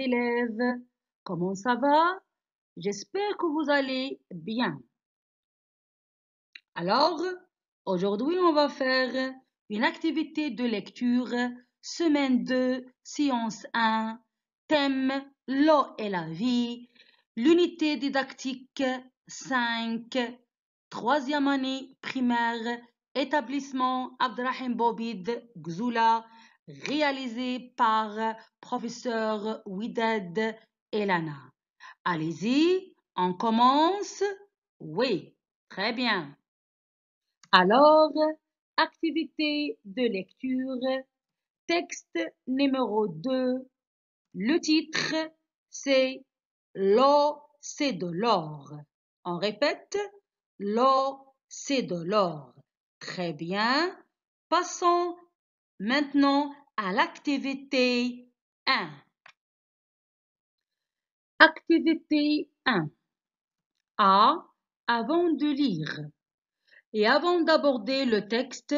élèves, comment ça va J'espère que vous allez bien. Alors, aujourd'hui, on va faire une activité de lecture, semaine 2, séance 1, thème L'eau et la vie, l'unité didactique 5, troisième année primaire, établissement Abdrahim Bobid, Gzoula, réalisé par euh, professeur Widad Elana. Allez-y, on commence Oui, très bien. Alors, activité de lecture, texte numéro 2. Le titre, c'est L'eau, c'est de l'or. On répète, l'eau, c'est de l'or. Très bien. Passons maintenant à l'activité 1. Activité 1. A. Avant de lire et avant d'aborder le texte,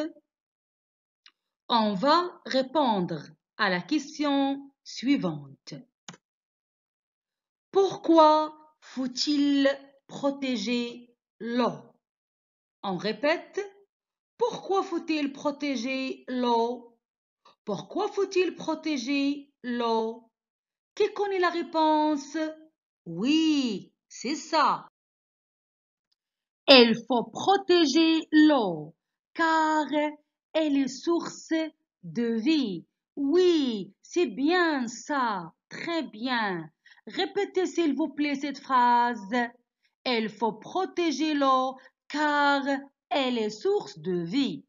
on va répondre à la question suivante. Pourquoi faut-il protéger l'eau On répète. Pourquoi faut-il protéger l'eau pourquoi faut-il protéger l'eau Qui connaît la réponse Oui, c'est ça. Il faut protéger l'eau car elle est source de vie. Oui, c'est bien ça. Très bien. Répétez s'il vous plaît cette phrase. Il faut protéger l'eau car elle est source de vie.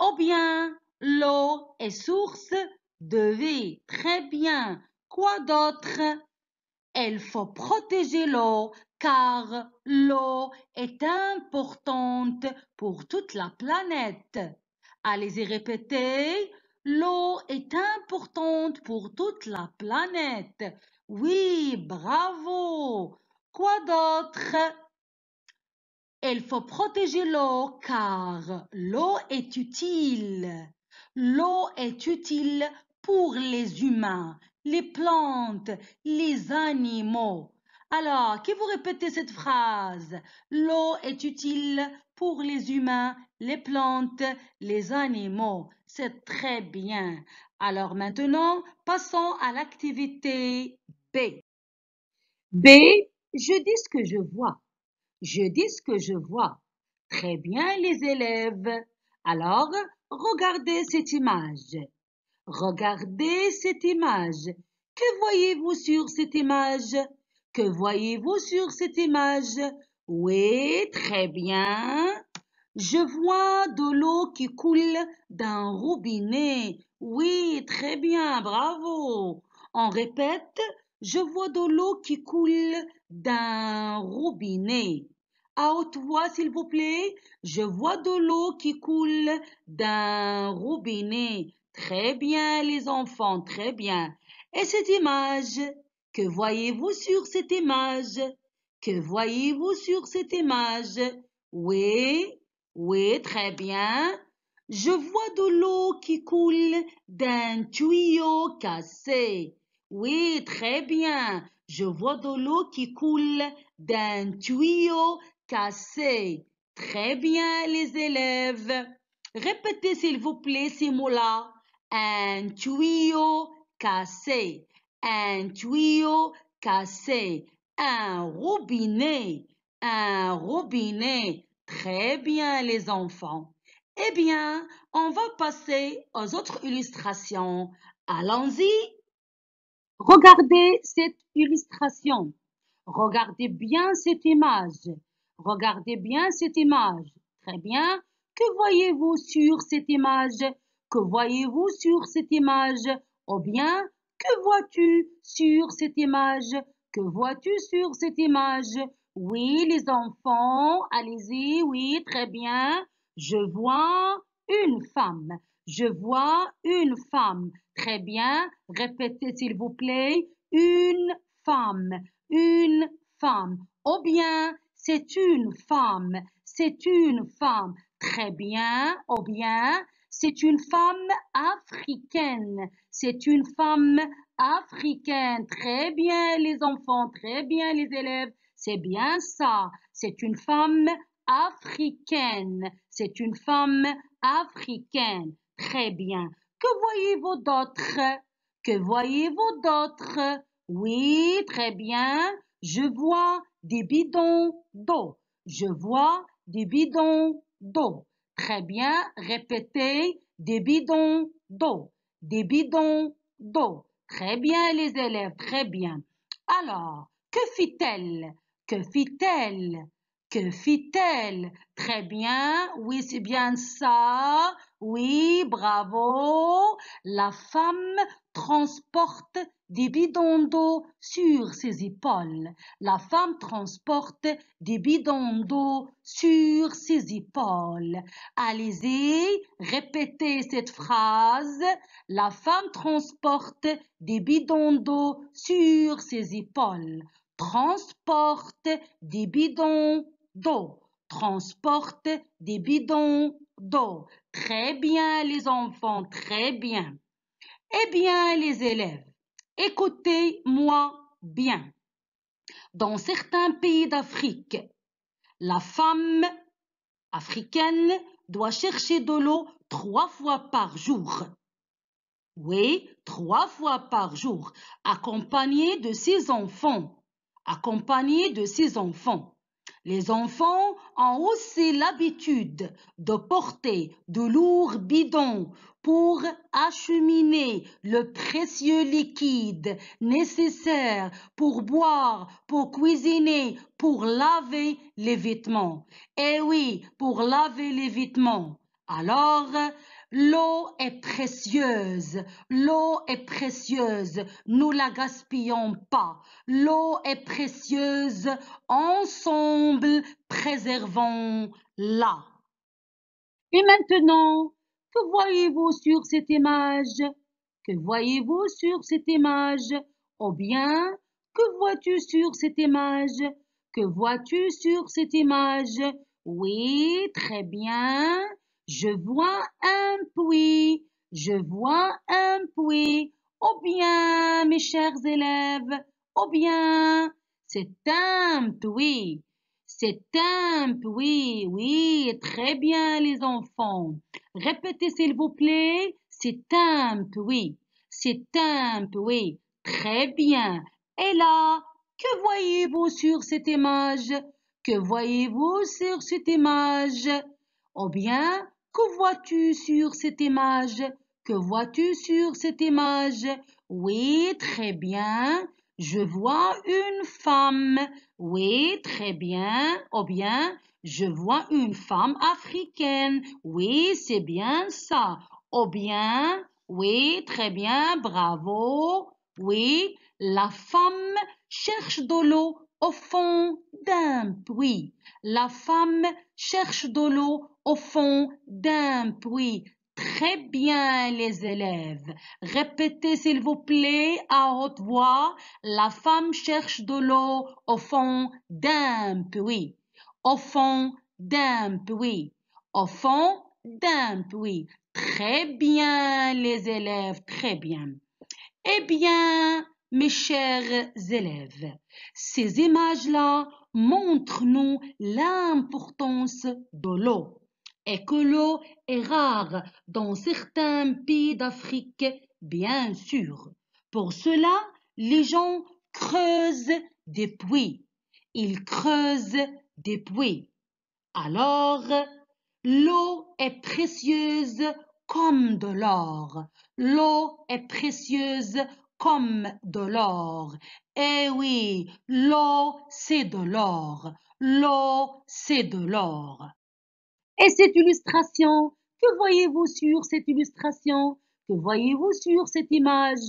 Oh bien, L'eau est source de vie. Très bien. Quoi d'autre Il faut protéger l'eau car l'eau est importante pour toute la planète. Allez-y répéter. L'eau est importante pour toute la planète. Oui, bravo. Quoi d'autre Il faut protéger l'eau car l'eau est utile. L'eau est utile pour les humains, les plantes, les animaux. Alors, qui vous répétez cette phrase L'eau est utile pour les humains, les plantes, les animaux. C'est très bien. Alors maintenant, passons à l'activité B. B, je dis ce que je vois. Je dis ce que je vois. Très bien les élèves. Alors, Regardez cette image. Regardez cette image. Que voyez-vous sur cette image Que voyez-vous sur cette image Oui, très bien. Je vois de l'eau qui coule d'un robinet. Oui, très bien, bravo. On répète, je vois de l'eau qui coule d'un robinet à haute voix, s'il vous plaît. Je vois de l'eau qui coule d'un robinet. Très bien, les enfants, très bien. Et cette image, que voyez-vous sur cette image Que voyez-vous sur cette image Oui, oui, très bien. Je vois de l'eau qui coule d'un tuyau cassé. Oui, très bien. Je vois de l'eau qui coule d'un tuyau cassé. très bien les élèves. Répétez s'il vous plaît ces mots-là. Un tuyau cassé, un tuyau cassé, un robinet, un robinet. Très bien les enfants. Eh bien, on va passer aux autres illustrations. Allons-y. Regardez cette illustration. Regardez bien cette image. Regardez bien cette image. Très bien. Que voyez-vous sur cette image Que voyez-vous sur cette image Ou bien, que vois-tu sur cette image Que vois-tu sur cette image Oui, les enfants, allez-y, oui, très bien. Je vois une femme. Je vois une femme. Très bien. Répétez, s'il vous plaît. Une femme. Une femme. Ou bien, c'est une femme, c'est une femme. Très bien, ou oh bien, c'est une femme africaine, c'est une femme africaine. Très bien, les enfants, très bien, les élèves. C'est bien ça. C'est une femme africaine. C'est une femme africaine. Très bien. Que voyez-vous d'autre Que voyez-vous d'autre Oui, très bien. Je vois des bidons d'eau. Je vois des bidons d'eau. Très bien, répétez des bidons d'eau. Des bidons d'eau. Très bien, les élèves, très bien. Alors, que fit-elle Que fit-elle Que fit-elle Très bien, oui, c'est bien ça. Oui, bravo. La femme transporte des bidons d'eau sur ses épaules. La femme transporte des bidons d'eau sur ses épaules. Allez-y, répétez cette phrase. La femme transporte des bidons d'eau sur ses épaules. Transporte des bidons d'eau. Transporte des bidons d'eau. Très bien, les enfants, très bien. Eh bien, les élèves, écoutez-moi bien. Dans certains pays d'Afrique, la femme africaine doit chercher de l'eau trois fois par jour. Oui, trois fois par jour, accompagnée de ses enfants. Accompagnée de ses enfants. Les enfants ont aussi l'habitude de porter de lourds bidons pour acheminer le précieux liquide nécessaire pour boire, pour cuisiner, pour laver les vêtements. Eh oui, pour laver les vêtements. Alors, L'eau est précieuse, l'eau est précieuse, nous la gaspillons pas. L'eau est précieuse, ensemble, préservons-la. Et maintenant, que voyez-vous sur cette image Que voyez-vous sur cette image Oh bien, que vois-tu sur cette image Que vois-tu sur cette image Oui, très bien. Je vois un puits, je vois un puits. Oh bien, mes chers élèves, oh bien, c'est un puits. C'est un puits, oui, très bien les enfants. Répétez s'il vous plaît, c'est un puits, c'est un puits. Très bien. Et là, que voyez-vous sur cette image Que voyez-vous sur cette image Oh bien, que vois-tu sur cette image Que vois-tu sur cette image Oui, très bien. Je vois une femme. Oui, très bien. Oh bien, je vois une femme africaine. Oui, c'est bien ça. Oh bien, oui, très bien, bravo. Oui, la femme cherche de l'eau au fond d'un puits. La femme cherche de l'eau au fond d'un puits. Très bien, les élèves. Répétez, s'il vous plaît, à haute voix. La femme cherche de l'eau au fond d'un puits. Au fond d'un puits. Au fond d'un puits. Très bien, les élèves. Très bien. Eh bien, mes chers élèves, ces images-là montrent-nous l'importance de l'eau et que l'eau est rare dans certains pays d'Afrique, bien sûr. Pour cela, les gens creusent des puits. Ils creusent des puits. Alors, l'eau est précieuse comme de l'or. L'eau est précieuse comme de l'or. Eh oui, l'eau, c'est de l'or. L'eau, c'est de l'or. Et cette illustration, que voyez-vous sur cette illustration Que voyez-vous sur cette image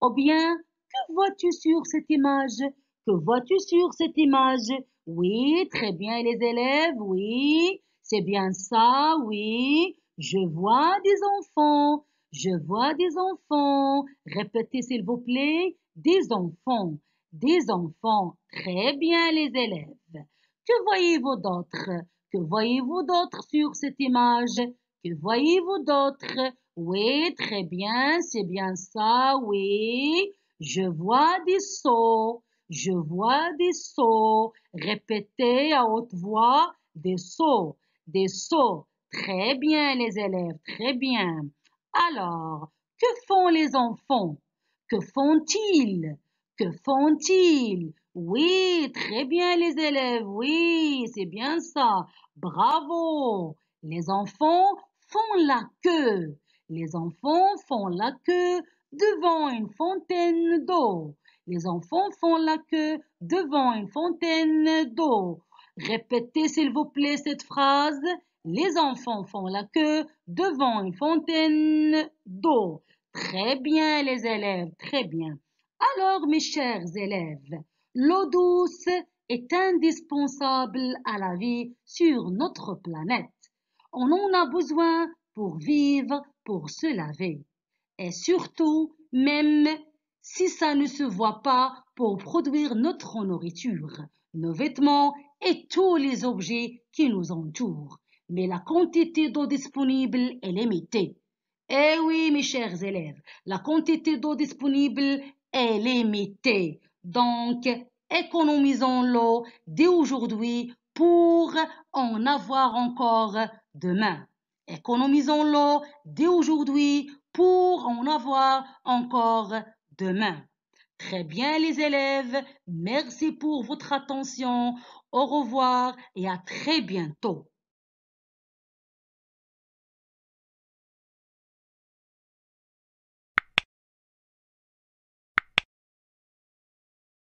Oh bien, que vois-tu sur cette image Que vois-tu sur cette image Oui, très bien les élèves, oui, c'est bien ça, oui. Je vois des enfants, je vois des enfants. Répétez s'il vous plaît, des enfants, des enfants. Très bien les élèves. Que voyez-vous d'autre que voyez-vous d'autre sur cette image Que voyez-vous d'autre Oui, très bien, c'est bien ça, oui. Je vois des sauts, Je vois des sauts. Répétez à haute voix des sauts, Des sauts. Très bien, les élèves, très bien. Alors, que font les enfants Que font-ils que font-ils Oui, très bien les élèves, oui, c'est bien ça. Bravo Les enfants font la queue. Les enfants font la queue devant une fontaine d'eau. Les enfants font la queue devant une fontaine d'eau. Répétez s'il vous plaît cette phrase. Les enfants font la queue devant une fontaine d'eau. Très bien les élèves, très bien. Alors, mes chers élèves, l'eau douce est indispensable à la vie sur notre planète. On en a besoin pour vivre, pour se laver. Et surtout, même si ça ne se voit pas, pour produire notre nourriture, nos vêtements et tous les objets qui nous entourent. Mais la quantité d'eau disponible est limitée. Eh oui, mes chers élèves, la quantité d'eau disponible est limitée. Donc, économisons l'eau dès aujourd'hui pour en avoir encore demain. Économisons l'eau dès aujourd'hui pour en avoir encore demain. Très bien les élèves, merci pour votre attention. Au revoir et à très bientôt.